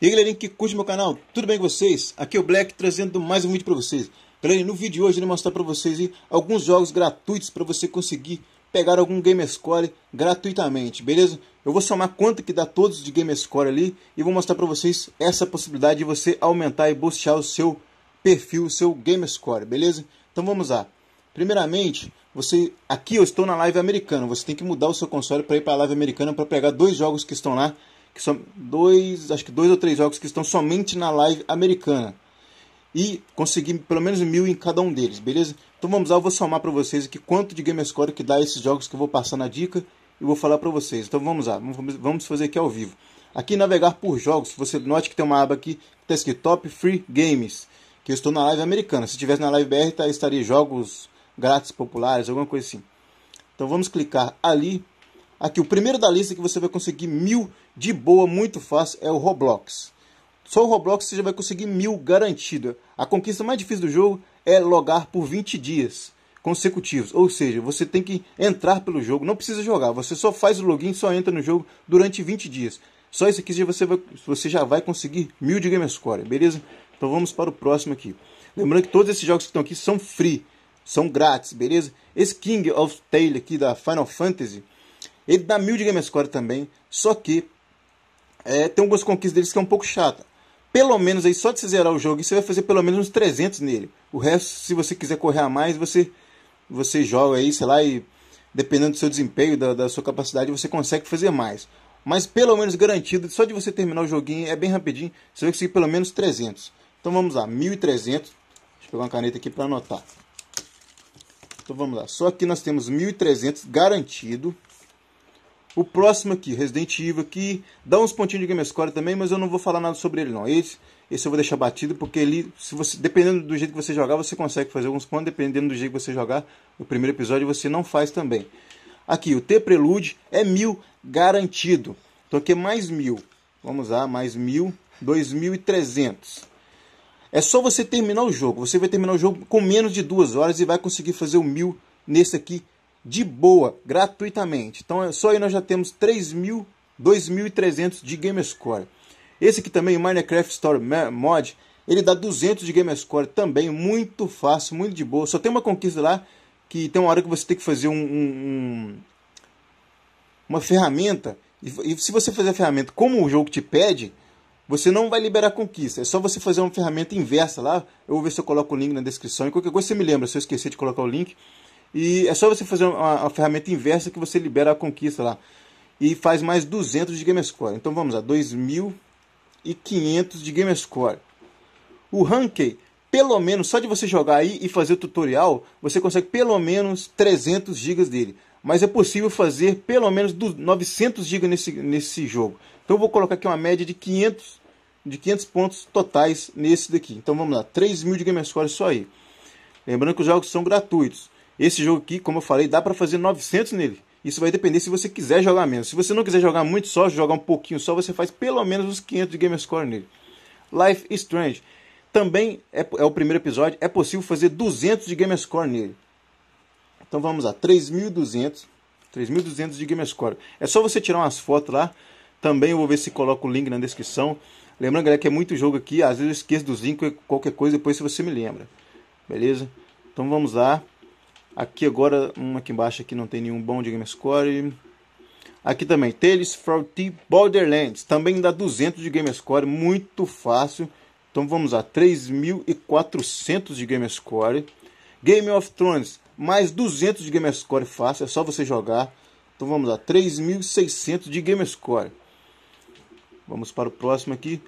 E aí galerinha que curte meu canal, tudo bem com vocês? Aqui é o Black trazendo mais um vídeo para vocês. Galera, no vídeo de hoje eu vou mostrar para vocês alguns jogos gratuitos para você conseguir pegar algum GameScore gratuitamente, beleza? Eu vou somar quanto que dá todos de GameScore ali e vou mostrar para vocês essa possibilidade de você aumentar e boostar o seu perfil, o seu GameScore, beleza? Então vamos lá. Primeiramente, você aqui eu estou na live americana, você tem que mudar o seu console para ir para a live americana para pegar dois jogos que estão lá que são dois, acho que dois ou três jogos que estão somente na live americana. E consegui pelo menos mil em cada um deles, beleza? Então vamos lá, eu vou somar para vocês aqui quanto de GameScore que dá esses jogos que eu vou passar na dica e vou falar para vocês. Então vamos lá, vamos fazer aqui ao vivo. Aqui navegar por jogos, você note que tem uma aba aqui que está escrito Top Free Games, que eu estou na live americana. Se estivesse na live BR, tá, estaria jogos grátis populares, alguma coisa assim. Então vamos clicar ali Aqui, o primeiro da lista que você vai conseguir mil de boa, muito fácil, é o Roblox. Só o Roblox você já vai conseguir mil garantido. A conquista mais difícil do jogo é logar por 20 dias consecutivos. Ou seja, você tem que entrar pelo jogo, não precisa jogar. Você só faz o login, só entra no jogo durante 20 dias. Só isso aqui você, vai, você já vai conseguir mil de game score, beleza? Então vamos para o próximo aqui. Lembrando que todos esses jogos que estão aqui são free, são grátis, beleza? Esse King of Tail aqui da Final Fantasy ele dá mil de game score também, só que é, tem algumas conquistas deles que é um pouco chata. Pelo menos aí, só de você zerar o jogo, você vai fazer pelo menos uns 300 nele. O resto, se você quiser correr a mais, você, você joga aí, sei lá, e dependendo do seu desempenho, da, da sua capacidade, você consegue fazer mais. Mas pelo menos garantido, só de você terminar o joguinho, é bem rapidinho, você vai conseguir pelo menos 300. Então vamos lá, 1300. Deixa eu pegar uma caneta aqui para anotar. Então vamos lá, só que nós temos 1300 garantido. O próximo aqui, Resident Evil aqui, dá uns pontinhos de GameScore também, mas eu não vou falar nada sobre ele não. Esse, esse eu vou deixar batido porque ele, se você, dependendo do jeito que você jogar, você consegue fazer alguns pontos, dependendo do jeito que você jogar, o primeiro episódio você não faz também. Aqui, o T Prelude é mil garantido. Então aqui é mais mil. Vamos lá, mais mil, 2.300. É só você terminar o jogo. Você vai terminar o jogo com menos de duas horas e vai conseguir fazer o mil nesse aqui de boa, gratuitamente. Então, é, só aí nós já temos 3.000, 2.300 de Gamerscore. Esse aqui também, o Minecraft Story Mod, ele dá 200 de Gamerscore também, muito fácil, muito de boa. Só tem uma conquista lá, que tem uma hora que você tem que fazer um, um uma ferramenta. E, e se você fazer a ferramenta como o jogo te pede, você não vai liberar conquista. É só você fazer uma ferramenta inversa lá. Eu vou ver se eu coloco o link na descrição. E qualquer coisa você me lembra, se eu esquecer de colocar o link e é só você fazer uma, uma ferramenta inversa que você libera a conquista lá. E faz mais 200 de score. Então vamos lá, 2.500 de score. O ranking, pelo menos, só de você jogar aí e fazer o tutorial, você consegue pelo menos 300 GB dele. Mas é possível fazer pelo menos 900 GB nesse, nesse jogo. Então eu vou colocar aqui uma média de 500 de 500 pontos totais nesse daqui. Então vamos lá, 3.000 mil de score, só aí. Lembrando que os jogos são gratuitos. Esse jogo aqui, como eu falei, dá para fazer 900 nele. Isso vai depender se você quiser jogar menos. Se você não quiser jogar muito só, jogar um pouquinho só, você faz pelo menos uns 500 de gamer score nele. Life is Strange. Também é, é, o primeiro episódio, é possível fazer 200 de gamer score nele. Então vamos lá, 3200, 3200 de gamer score. É só você tirar umas fotos lá. Também eu vou ver se coloco o link na descrição. Lembrando, galera, que é muito jogo aqui, às vezes eu esqueço dos links, qualquer coisa, depois se você me lembra. Beleza? Então vamos lá. Aqui agora, um aqui embaixo aqui não tem nenhum bom de GameScore. Aqui também, Tales from the Borderlands, também dá 200 de GameScore, muito fácil. Então vamos lá, 3.400 de GameScore. Game of Thrones, mais 200 de GameScore fácil, é só você jogar. Então vamos lá, 3.600 de GameScore. Vamos para o próximo aqui,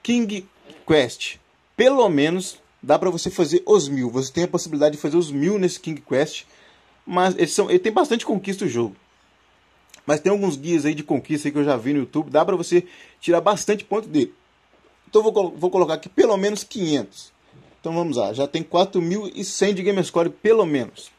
King Quest. Pelo menos dá para você fazer os mil. Você tem a possibilidade de fazer os mil nesse King Quest. Mas eles são, ele tem bastante conquista o jogo. Mas tem alguns guias aí de conquista aí que eu já vi no YouTube. Dá para você tirar bastante ponto dele. Então vou, vou colocar aqui pelo menos 500. Então vamos lá. Já tem 4.100 de Gamerscore pelo menos.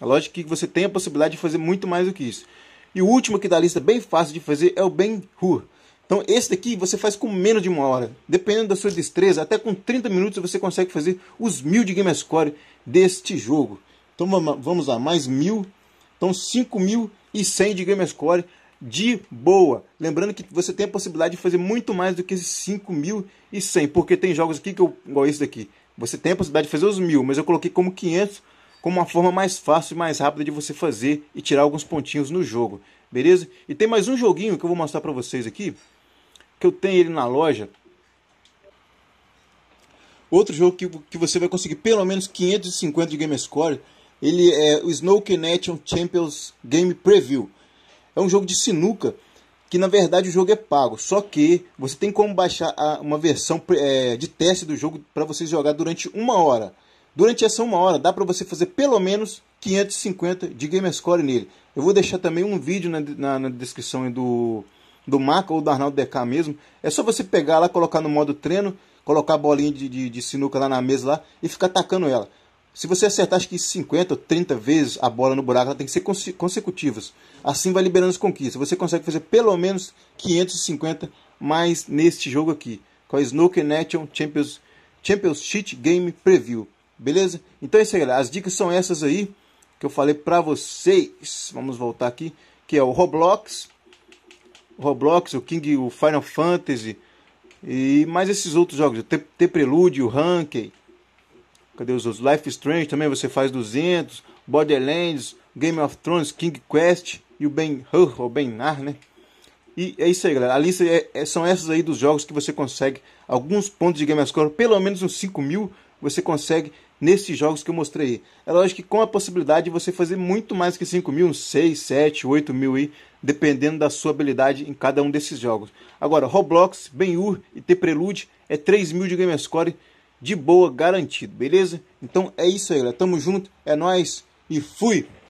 É lógico que você tem a possibilidade de fazer muito mais do que isso. E o último aqui da tá lista, bem fácil de fazer, é o Ben-Hur. Então, esse daqui você faz com menos de uma hora. Dependendo da sua destreza, até com 30 minutos você consegue fazer os mil de game score deste jogo. Então, vamos lá, mais mil. Então, 5.100 de game score de boa. Lembrando que você tem a possibilidade de fazer muito mais do que esses 5.100, porque tem jogos aqui que eu, igual esse daqui. Você tem a possibilidade de fazer os mil, mas eu coloquei como 500 como uma forma mais fácil e mais rápida de você fazer e tirar alguns pontinhos no jogo, beleza? E tem mais um joguinho que eu vou mostrar para vocês aqui, que eu tenho ele na loja. Outro jogo que, que você vai conseguir pelo menos 550 de game score, ele é o Snow Connection Champions Game Preview. É um jogo de sinuca que na verdade o jogo é pago, só que você tem como baixar a, uma versão é, de teste do jogo para você jogar durante uma hora. Durante essa uma hora dá para você fazer pelo menos 550 de game score nele. Eu vou deixar também um vídeo na, na, na descrição do, do Marco ou do Arnaldo DK mesmo, é só você pegar lá, colocar no modo treino, colocar a bolinha de, de, de sinuca lá na mesa lá e ficar atacando ela. Se você acertar acho que 50 ou 30 vezes a bola no buraco, ela tem que ser conse consecutivas. Assim vai liberando as conquistas. Você consegue fazer pelo menos 550 mais neste jogo aqui, com a Snooker Nation Champions, Champions Cheat Game Preview. Beleza? Então é isso aí, galera. As dicas são essas aí que eu falei pra vocês. Vamos voltar aqui, que é o Roblox, Roblox, o King, o Final Fantasy e mais esses outros jogos, o T Prelude, o Ranked. Cadê os outros? Life Strange também você faz 200, Borderlands, Game of Thrones, King Quest e o Ben-Hur, ou Ben-Nar, né? E é isso aí, galera. A lista é, é, são essas aí dos jogos que você consegue alguns pontos de Gamerscore, pelo menos uns 5 mil você consegue nesses jogos que eu mostrei. É lógico que com a possibilidade de você fazer muito mais que 5 mil, uns 6, 7, 8 mil aí dependendo da sua habilidade em cada um desses jogos. Agora, Roblox, Ben-Hur e T Prelude é 3 mil de Gamerscore de boa, garantido, beleza? Então é isso aí, galera. Tamo junto, é nós e fui!